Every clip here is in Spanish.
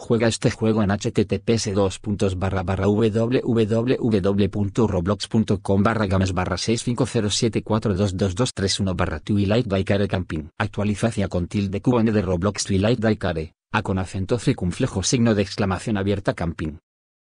Juega este juego en https www.roblox.com games barra barra Twilight Daikare Camping. Actualización con tilde QN de Roblox Twilight Daikare, a con acento circunflejo signo de exclamación abierta Camping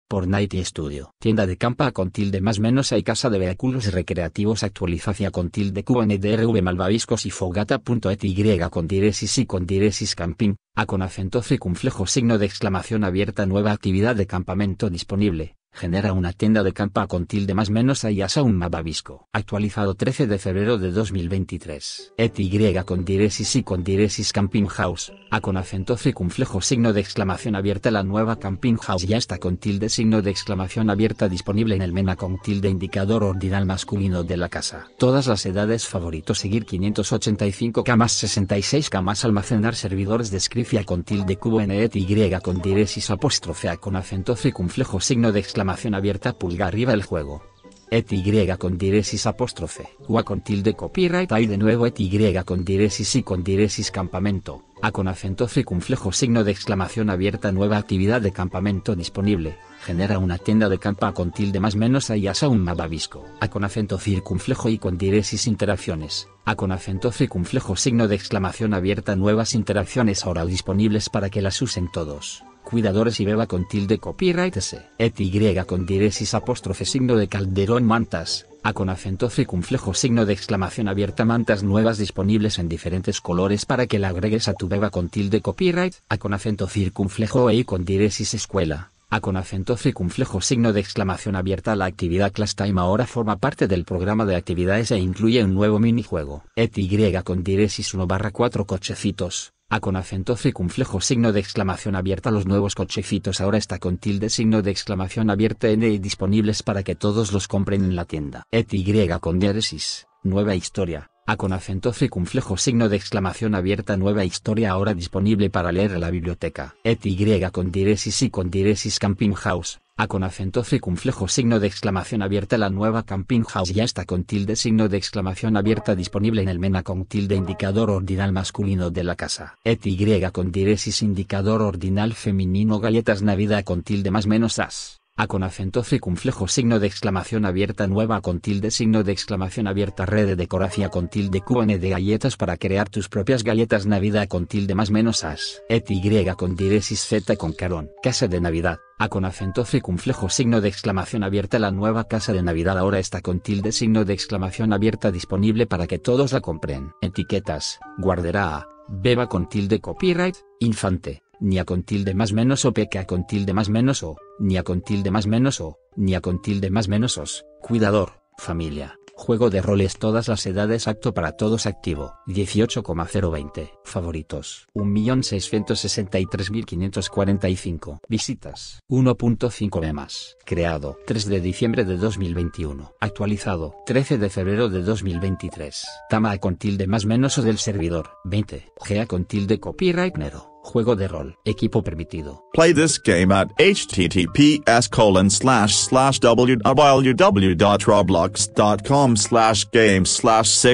por Nighty Studio. Tienda de campa con tilde más menos hay casa de vehículos recreativos actualización con tilde QNDRV malvaviscos y e y con diresis y con diresis camping, a con acento circunflejo signo de exclamación abierta nueva actividad de campamento disponible genera una tienda de campa con tilde más menos yasa un mababisco. Actualizado 13 de febrero de 2023. Et y con diresis y con diresis camping house, a con acento circunflejo signo de exclamación abierta la nueva camping house ya está con tilde signo de exclamación abierta disponible en el MENA con tilde indicador ordinal masculino de la casa. Todas las edades favorito seguir 585 camas 66 camas almacenar servidores de escrifia con tilde cubo en et y con diresis apóstrofe a con acento circunflejo signo de exclamación abierta pulga arriba el juego. Et y con diresis apóstrofe, ua con tilde copyright y de nuevo et y con diresis y con diresis campamento, a con acento circunflejo signo de exclamación abierta nueva actividad de campamento disponible, genera una tienda de campa con tilde más menos aún un mababisco, a con acento circunflejo y con diresis interacciones, a con acento circunflejo signo de exclamación abierta nuevas interacciones ahora disponibles para que las usen todos. Cuidadores y beba con tilde copyright S. Et y con diresis apóstrofe signo de Calderón Mantas, a con acento circunflejo signo de exclamación abierta mantas nuevas disponibles en diferentes colores para que la agregues a tu beba con tilde copyright, a con acento circunflejo e y con diresis escuela. A con acento circunflejo signo de exclamación abierta la actividad Class Time ahora forma parte del programa de actividades e incluye un nuevo minijuego. Et y con diresis 1 barra 4 cochecitos a con acento circunflejo signo de exclamación abierta los nuevos cochecitos ahora está con tilde signo de exclamación abierta N y disponibles para que todos los compren en la tienda. Et Y con diéresis, nueva historia. A con acento circunflejo signo de exclamación abierta nueva historia ahora disponible para leer en la biblioteca. Et Y con diéresis y con diéresis Camping House. A con acento circunflejo signo de exclamación abierta la nueva Camping House ya está con tilde signo de exclamación abierta disponible en el MENA con tilde indicador ordinal masculino de la casa. Et y con diresis indicador ordinal femenino galletas navidad con tilde más menos as. A con acento circunflejo signo de exclamación abierta nueva con tilde signo de exclamación abierta red de decoración con tilde QN de galletas para crear tus propias galletas navidad con tilde más menos as et y con diresis z con carón casa de navidad a con acento circunflejo signo de exclamación abierta la nueva casa de Navidad ahora está con tilde signo de exclamación abierta disponible para que todos la compren. Etiquetas, guarderá, beba con tilde copyright, infante ni a con tilde más menos o peca con tilde más menos o, ni a con tilde más menos o, ni a con tilde más menos os, cuidador, familia, juego de roles todas las edades acto para todos activo, 18,020, favoritos, 1.663.545, visitas, 1.5 e más, creado, 3 de diciembre de 2021, actualizado, 13 de febrero de 2023, tama con tilde más menos o del servidor, 20, gea con tilde copyright nero. Juego de rol. Equipo permitido. Play this game at https colon slash slash www.roblox.com slash game slash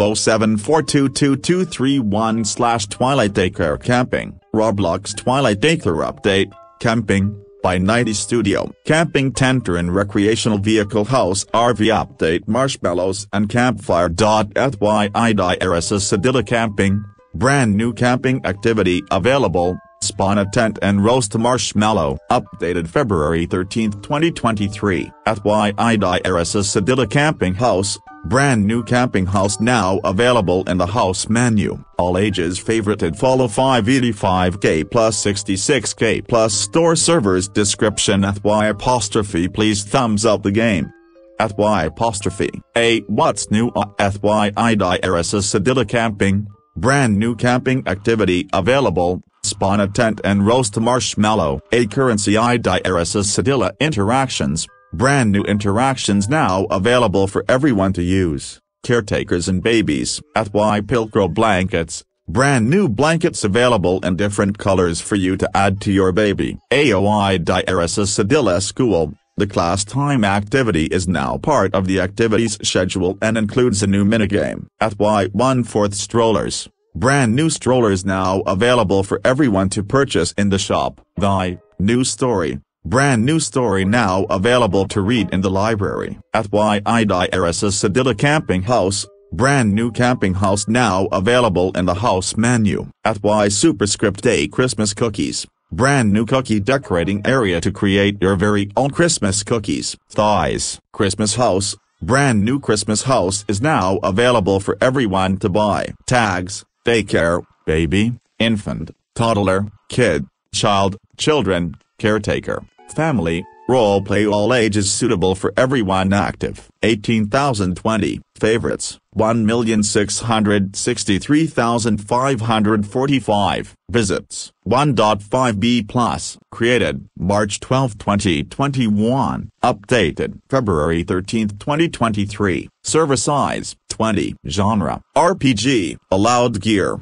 oh slash Twilight Daycare Camping. Roblox Twilight Daycare Update. Camping. By 90 Studio. Camping Tenter and Recreational Vehicle House RV Update Marshmallows and Campfire.fyi Diarasa Sadilla Camping. Brand new camping activity available, spawn a tent and roast marshmallow. Updated February 13, 2023, at YIDIRS Sedilla Camping House, brand new camping house now available in the house menu. All ages favorited follow 585k plus 66k plus store servers description at y apostrophe please thumbs up the game. At y apostrophe, a what's new at y idirs sedilla camping, Brand new camping activity available, spawn a tent and roast marshmallow. A currency I Sedilla interactions, brand new interactions now available for everyone to use. Caretakers and babies. At Y Pilcro Blankets, brand new blankets available in different colors for you to add to your baby. AOI Diarisa Sedilla School, the class time activity is now part of the activities schedule and includes a new minigame. At y one strollers, brand new strollers now available for everyone to purchase in the shop. Thy new story, brand new story now available to read in the library. At YIDIRSA Sedilla Camping House, Brand new camping house now available in the house menu. At Y Superscript A Christmas Cookies. Brand new cookie decorating area to create your very own Christmas cookies. Thighs. Christmas house. Brand new Christmas house is now available for everyone to buy. Tags. Daycare. Baby. Infant. Toddler. Kid. Child. Children. Caretaker. Family. Role play all ages suitable for everyone active. 18,020. Favorites, 1,663,545. Visits, 1.5B+. Created, March 12, 2021. Updated, February 13, 2023. Service size, 20. Genre, RPG, allowed gear,